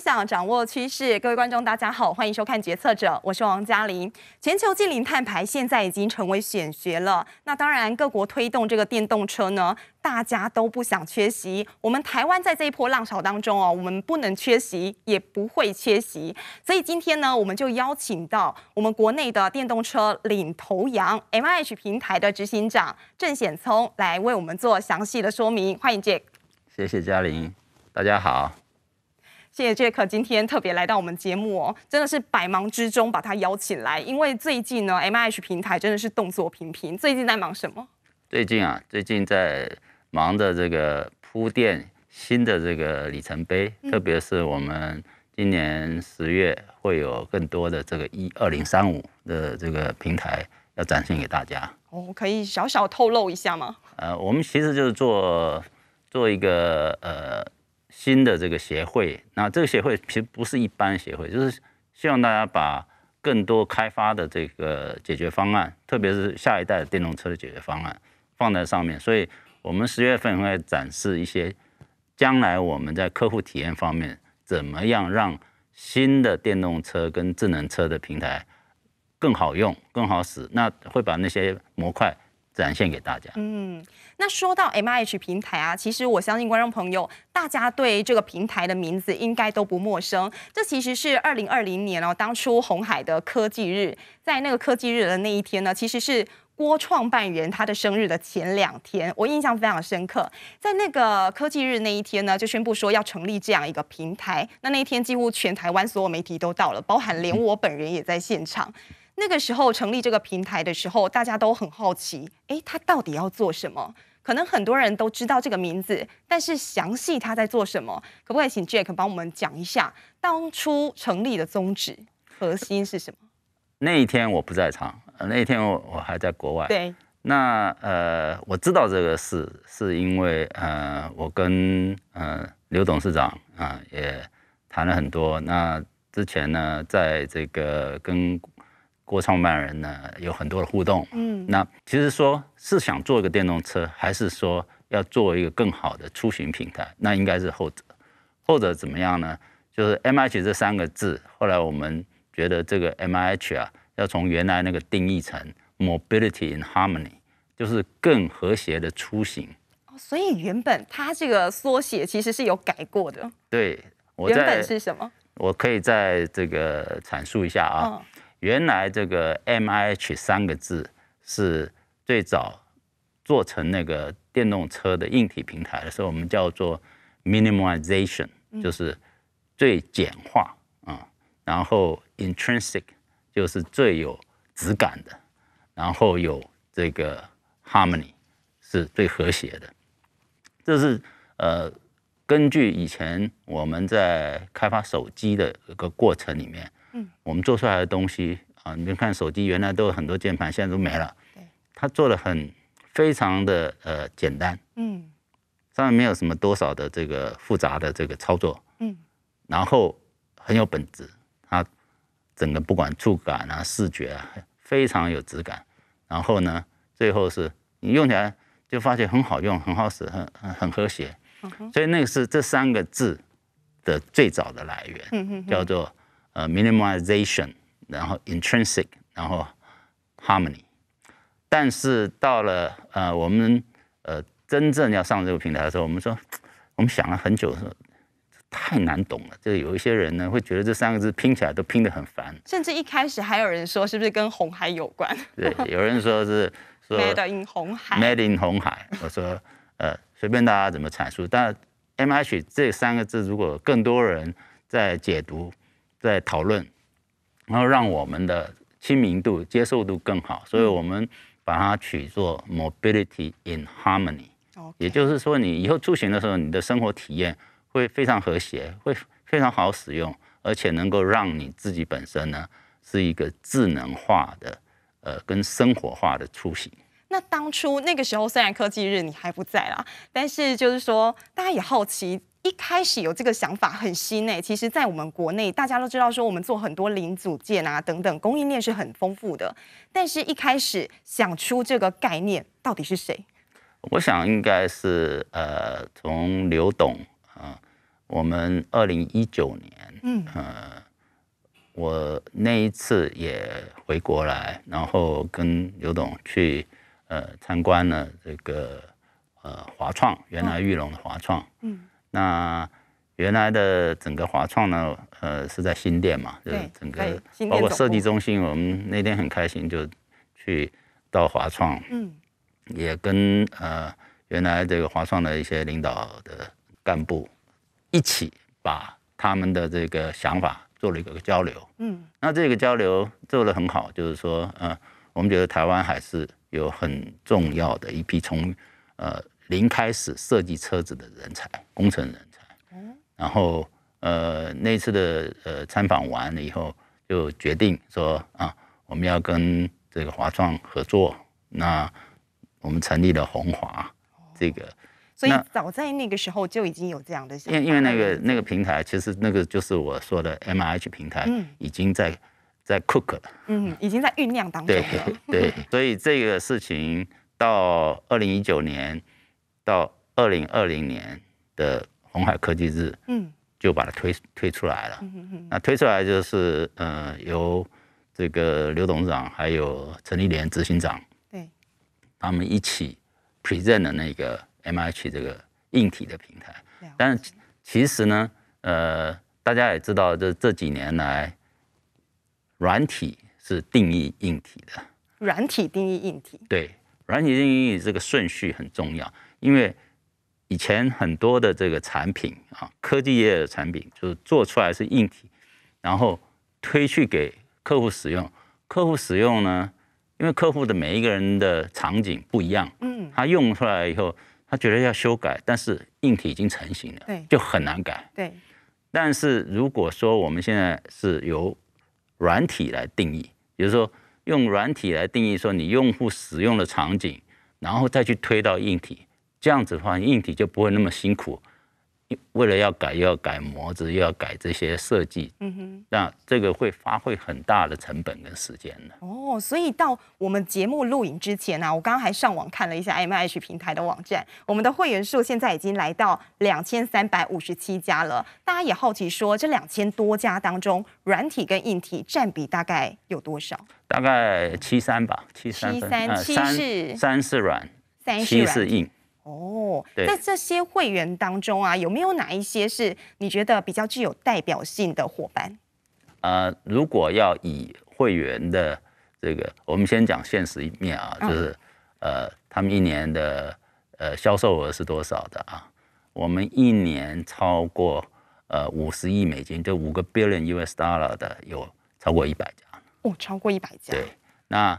想掌握趋势，各位观众大家好，欢迎收看《决策者》，我是王嘉玲。全球近零碳排现在已经成为选学了，那当然各国推动这个电动车呢，大家都不想缺席。我们台湾在这一波浪潮当中哦，我们不能缺席，也不会缺席。所以今天呢，我们就邀请到我们国内的电动车领头羊 M H 平台的执行长郑显聪来为我们做详细的说明。欢迎 Jack，谢谢嘉玲，大家好。谢谢杰克今天特别来到我们节目，哦，真的是百忙之中把他邀请来。因为最近呢，M H 平台真的是动作频频。最近在忙什么？最近啊，最近在忙着这个铺垫新的这个里程碑，特别是我们今年十月会有更多的这个一二零三五的这个平台要展现给大家。哦，可以小小透露一下吗？呃，我们其实就是做做一个呃。新的这个协会，那这个协会其实不是一般协会，就是希望大家把更多开发的这个解决方案，特别是下一代电动车的解决方案放在上面。所以，我们十月份会展示一些将来我们在客户体验方面怎么样让新的电动车跟智能车的平台更好用、更好使。那会把那些模块。展现给大家。嗯，那说到 M I H 平台啊，其实我相信观众朋友大家对这个平台的名字应该都不陌生。这其实是二零二零年哦，当初红海的科技日，在那个科技日的那一天呢，其实是郭创办人他的生日的前两天，我印象非常深刻。在那个科技日那一天呢，就宣布说要成立这样一个平台。那那一天几乎全台湾所有媒体都到了，包含连我本人也在现场。那个时候成立这个平台的时候，大家都很好奇，哎，他到底要做什么？可能很多人都知道这个名字，但是详细他在做什么，可不可以请 Jack 帮我们讲一下当初成立的宗旨核心是什么？那一天我不在场，那一天我还在国外。对，那呃，我知道这个事，是因为呃，我跟呃刘董事长啊也谈了很多。那之前呢，在这个跟郭创办人呢有很多的互动，嗯，那其实说是想做一个电动车，还是说要做一个更好的出行平台？那应该是后者，后者怎么样呢？就是 M H 这三个字，后来我们觉得这个 M H 啊，要从原来那个定义成 Mobility in Harmony，就是更和谐的出行。哦，所以原本它这个缩写其实是有改过的。对，原本是什么？我可以再这个阐述一下啊。原来这个 M I H 三个字是最早做成那个电动车的硬体平台的时候，我们叫做 m i n i m i z a t i o n 就是最简化啊，然后 Intrinsic 就是最有质感的，然后有这个 Harmony 是最和谐的。这是呃，根据以前我们在开发手机的一个过程里面。嗯，我们做出来的东西啊，你们看手机原来都有很多键盘，现在都没了。对，它做的很非常的呃简单，嗯，上面没有什么多少的这个复杂的这个操作，嗯，然后很有本质，它整个不管触感啊、视觉啊，非常有质感。然后呢，最后是你用起来就发现很好用、很好使、很很和谐。所以那个是这三个字的最早的来源，叫做。呃 m i n i m i z a t i o n 然后 intrinsic，然后 harmony，但是到了呃我们呃真正要上这个平台的时候，我们说我们想了很久，说太难懂了。就是有一些人呢会觉得这三个字拼起来都拼得很烦。甚至一开始还有人说是不是跟红海有关？对，有人说是 说 made in 红海。made in 红海，我说呃随便大家怎么阐述，但 M H 这三个字如果更多人在解读。在讨论，然后让我们的亲民度、接受度更好，所以我们把它取作 mobility in harmony。也就是说，你以后出行的时候，你的生活体验会非常和谐，会非常好使用，而且能够让你自己本身呢，是一个智能化的、呃，跟生活化的出行。那当初那个时候，虽然科技日你还不在啊，但是就是说，大家也好奇。一开始有这个想法很新诶，其实，在我们国内大家都知道，说我们做很多零组件啊等等，供应链是很丰富的。但是，一开始想出这个概念，到底是谁？我想应该是呃，从刘董啊，我们二零一九年，嗯，呃，我那一次也回国来，然后跟刘董去呃参观了这个呃华创，原来玉龙的华创，嗯。那原来的整个华创呢，呃，是在新店嘛，对，整个包括设计中心，我们那天很开心，就去到华创，嗯，也跟呃原来这个华创的一些领导的干部一起把他们的这个想法做了一个交流，嗯，那这个交流做得很好，就是说，呃，我们觉得台湾还是有很重要的一批从呃。零开始设计车子的人才，工程人才。嗯。然后，呃，那次的呃参访完了以后，就决定说啊，我们要跟这个华创合作。那我们成立了红华。哦。这个。所以，早在那个时候就已经有这样的。因为因为那个那个平台，其实那个就是我说的 M H 平台，嗯，已经在在 Cook。了，嗯，已经在酝酿当中。对对。所以这个事情到二零一九年。到二零二零年的红海科技日，嗯，就把它推推出来了。嗯那推出来就是呃，由这个刘董事长还有陈立莲执行长，对，他们一起 present 的那个 MH 这个硬体的平台。但其实呢，呃，大家也知道，这这几年来，软体是定义硬体的。软体定义硬体。对，软体定义这个顺序很重要。因为以前很多的这个产品啊，科技业的产品就是做出来是硬体，然后推去给客户使用。客户使用呢，因为客户的每一个人的场景不一样，嗯，他用出来以后，他觉得要修改，但是硬体已经成型了，对，就很难改。对，但是如果说我们现在是由软体来定义，比如说用软体来定义说你用户使用的场景，然后再去推到硬体。这样子的话，硬体就不会那么辛苦。为了要改，又要改模子，又要改这些设计，那这个会花费很大的成本跟时间的。哦，所以到我们节目录影之前呢，我刚刚还上网看了一下 M H 平台的网站，我们的会员数现在已经来到两千三百五十七家了。大家也好奇说，这两千多家当中，软体跟硬体占比大概有多少？大概七三吧，七三。七三，七四。三四软，七四硬。哦，那这些会员当中啊，有没有哪一些是你觉得比较具有代表性的伙伴？呃，如果要以会员的这个，我们先讲现实一面啊，就是呃，他们一年的呃销售额是多少的啊？我们一年超过呃五十亿美金，这五个 billion US dollar 的有超过一百家。哦，超过一百家。对，那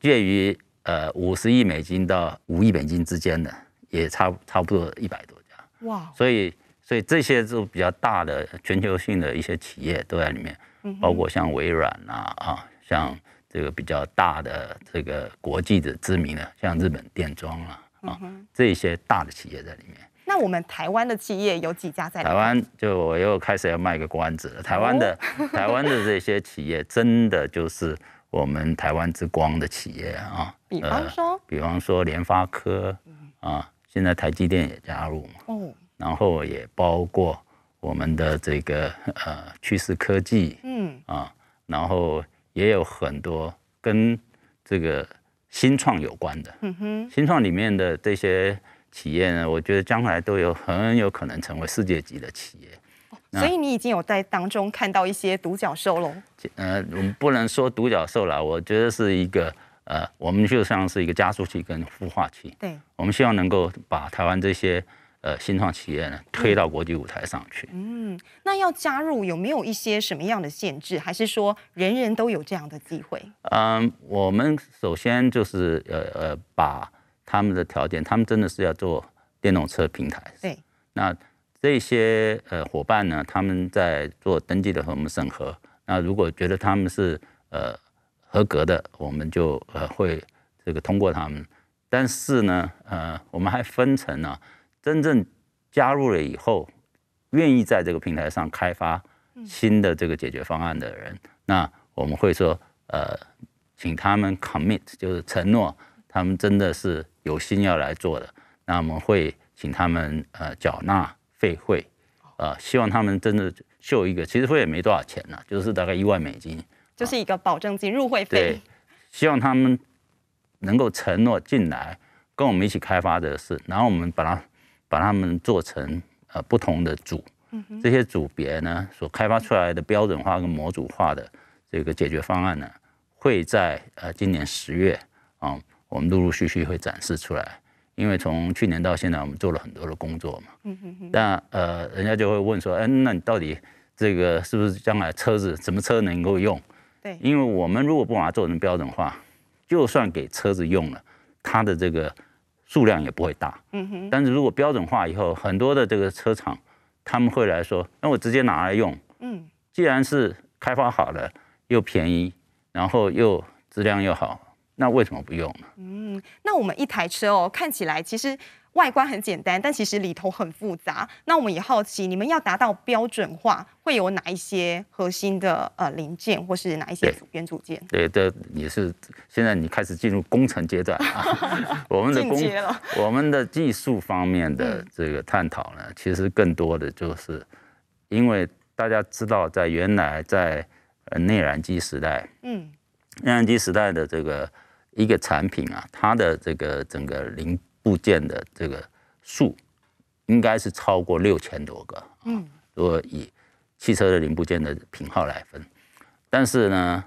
介于呃五十亿美金到五亿美金之间的。也差差不多一百多家，哇！所以所以这些就比较大的全球性的一些企业都在里面，包括像微软啊啊，像这个比较大的这个国际的知名的，像日本电装啊啊，这些大的企业在里面。那我们台湾的企业有几家在？台湾就我又开始要卖个关子了。台湾的台湾的这些企业，真的就是我们台湾之光的企业啊！比方说，比方说联发科啊。现在台积电也加入嘛，嗯、然后也包括我们的这个呃趋势科技，嗯，啊，然后也有很多跟这个新创有关的，嗯哼，新创里面的这些企业呢，我觉得将来都有很有可能成为世界级的企业，所以你已经有在当中看到一些独角兽喽，呃，我们不能说独角兽啦，我觉得是一个。呃，我们就像是一个加速器跟孵化器，对，我们希望能够把台湾这些呃新创企业呢推到国际舞台上去。嗯，那要加入有没有一些什么样的限制，还是说人人都有这样的机会？嗯，我们首先就是呃呃，把他们的条件，他们真的是要做电动车平台。对，那这些呃伙伴呢，他们在做登记的时候我们审核，那如果觉得他们是呃。合格的我们就呃会这个通过他们，但是呢呃我们还分成呢，真正加入了以后愿意在这个平台上开发新的这个解决方案的人，那我们会说呃请他们 commit 就是承诺，他们真的是有心要来做的，那我们会请他们呃缴纳费会，啊希望他们真的秀一个，其实会也没多少钱呢，就是大概一万美金。就是一个保证金入会费，对，希望他们能够承诺进来跟我们一起开发这事，然后我们把它把他们做成呃不同的组，嗯，这些组别呢所开发出来的标准化跟模组化的这个解决方案呢，会在呃今年十月啊，我们陆陆续续会展示出来，因为从去年到现在我们做了很多的工作嘛，嗯那呃人家就会问说，哎，那你到底这个是不是将来车子什么车能够用？对，因为我们如果不把它做成标准化，就算给车子用了，它的这个数量也不会大。嗯哼。但是如果标准化以后，很多的这个车厂他们会来说，那我直接拿来用。嗯，既然是开发好了，又便宜，然后又质量又好，那为什么不用呢？嗯，那我们一台车哦，看起来其实。外观很简单，但其实里头很复杂。那我们也好奇，你们要达到标准化，会有哪一些核心的呃零件，或是哪一些元组件？对的，也是现在你开始进入工程阶段啊。我们的工，我们的技术方面的这个探讨呢，其实更多的就是，因为大家知道，在原来在内燃机时代，嗯，内燃机时代的这个一个产品啊，它的这个整个零。部件的这个数应该是超过六千多个。嗯，如果以汽车的零部件的品号来分，但是呢，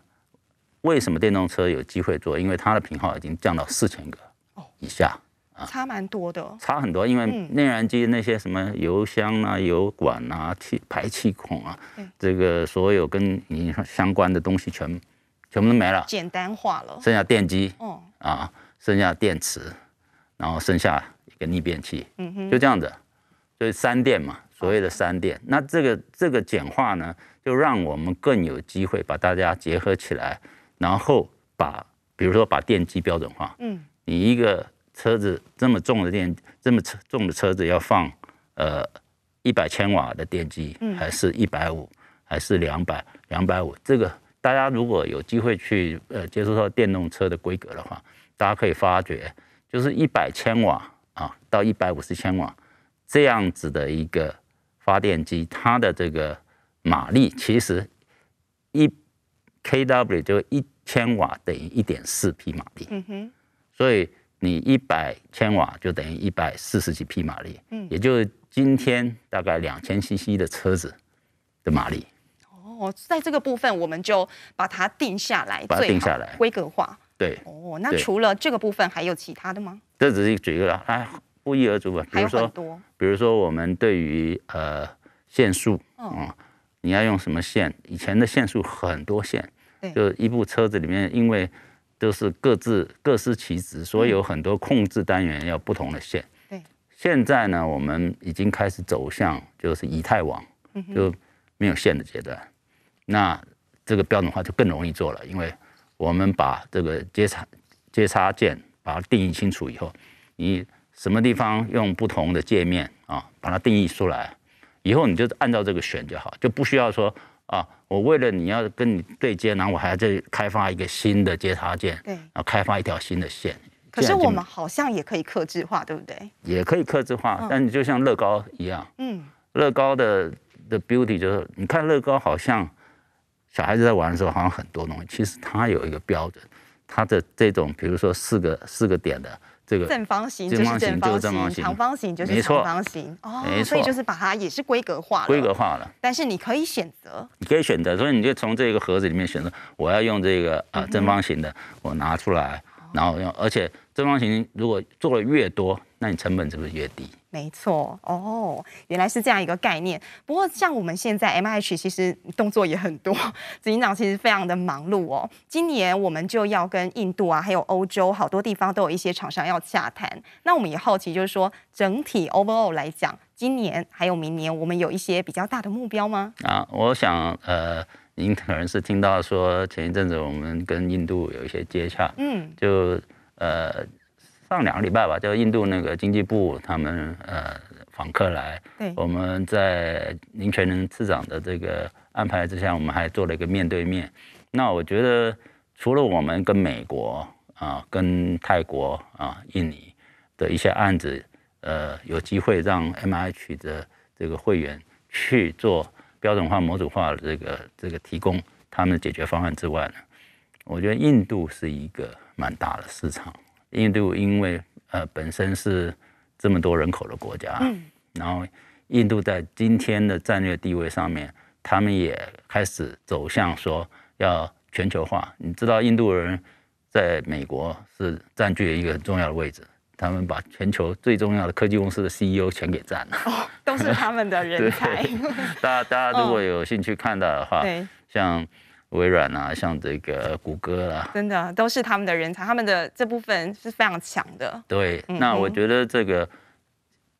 为什么电动车有机会做？因为它的品号已经降到四千个哦以下啊，差蛮多的，差很多。因为内燃机那些什么油箱啊、油管啊、气排气孔啊，这个所有跟你相关的东西全全部都没了，简单化了，剩下电机，哦、啊，剩下电池。然后剩下一个逆变器，嗯哼，就这样子，所以三电嘛，所谓的三电，那这个这个简化呢，就让我们更有机会把大家结合起来，然后把，比如说把电机标准化，嗯，你一个车子这么重的电，这么车重的车子要放，呃，一百千瓦的电机，还是一百五，还是两百，两百五，这个大家如果有机会去呃接触到电动车的规格的话，大家可以发觉。就是一百千瓦啊，到一百五十千瓦这样子的一个发电机，它的这个马力其实一 kW 就一千瓦等于一点四匹马力，嗯哼，所以你一百千瓦就等于一百四十几匹马力，嗯，也就是今天大概两千 cc 的车子的马力。哦，在这个部分我们就把它定下来，把它定下来，规格化。对哦，那除了这个部分，还有其他的吗？这只是一举一个，哎，不一而足吧。比如说，比如说我们对于呃限速，啊，你要用什么线？以前的限速很多线，就一部车子里面，因为都是各自各司其职，所以有很多控制单元要不同的线。对，现在呢，我们已经开始走向就是以太网，就没有线的阶段，那这个标准化就更容易做了，因为。我们把这个接插接插件把它定义清楚以后，你什么地方用不同的界面啊，把它定义出来，以后你就按照这个选就好，就不需要说啊，我为了你要跟你对接，然后我还要再开发一个新的接插件，对，然后开发一条新的线。可是我们好像也可以克制化，对不对？也可以克制化，但你就像乐高一样，嗯，乐高的的 beauty 就是，你看乐高好像。小孩子在玩的时候，好像很多东西，其实它有一个标准，它的这种，比如说四个四个点的这个正方形，正方形就是正方形，长方形就是长方形，哦，所以就是把它也是规格化了，规格化了。但是你可以选择，你可以选择，所以你就从这个盒子里面选择，我要用这个呃正方形的，我拿出来。然后，而且这方形如果做的越多，那你成本是不是越低？没错，哦，原来是这样一个概念。不过，像我们现在 M H 其实动作也很多，执行长其实非常的忙碌哦。今年我们就要跟印度啊，还有欧洲好多地方都有一些厂商要洽谈。那我们也好奇，就是说整体 overall 来讲，今年还有明年，我们有一些比较大的目标吗？啊，我想呃。您可能是听到说，前一阵子我们跟印度有一些接洽，嗯，就呃上两个礼拜吧，就印度那个经济部他们呃访客来，对，我们在林权能次长的这个安排之下，我们还做了一个面对面。那我觉得除了我们跟美国啊、跟泰国啊、印尼的一些案子，呃，有机会让 M I H 的这个会员去做。标准化、模组化的这个这个提供他们的解决方案之外呢，我觉得印度是一个蛮大的市场。印度因为呃本身是这么多人口的国家，嗯，然后印度在今天的战略地位上面，他们也开始走向说要全球化。你知道印度人在美国是占据了一个很重要的位置。他们把全球最重要的科技公司的 CEO 全给占了，都是他们的人才。大家大家如果有兴趣看到的话，像微软啊，像这个谷歌啊，真的都是他们的人才，他们的这部分是非常强的。对，那我觉得这个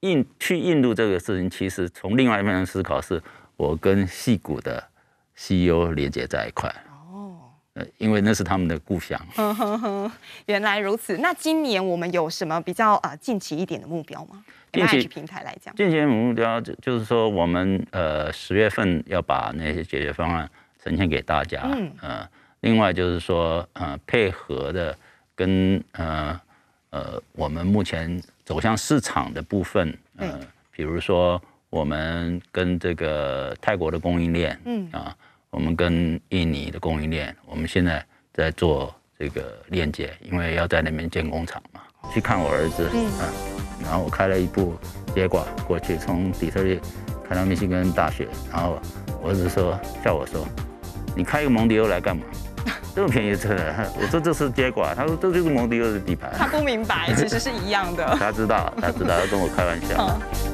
印去印度这个事情，其实从另外一方面思考，是我跟戏谷的 CEO 连接在一块。因为那是他们的故乡。原来如此。那今年我们有什么比较呃近期一点的目标吗？M H 平台来讲，近期目标就就是说我们呃十月份要把那些解决方案呈现给大家。嗯。呃，另外就是说呃配合的跟呃呃我们目前走向市场的部分，嗯，比如说我们跟这个泰国的供应链，嗯啊。我们跟印尼的供应链，我们现在在做这个链接，因为要在那边建工厂嘛。去看我儿子，嗯，然后我开了一部接挂过去，从底特律看到密西根大学，然后我儿子说，叫我说，你开个蒙迪欧来干嘛？这么便宜的车，我说这是接挂，他说这就是蒙迪欧的底盘。他不明白，其实是一样的。他知道，他知道，他跟我开玩笑。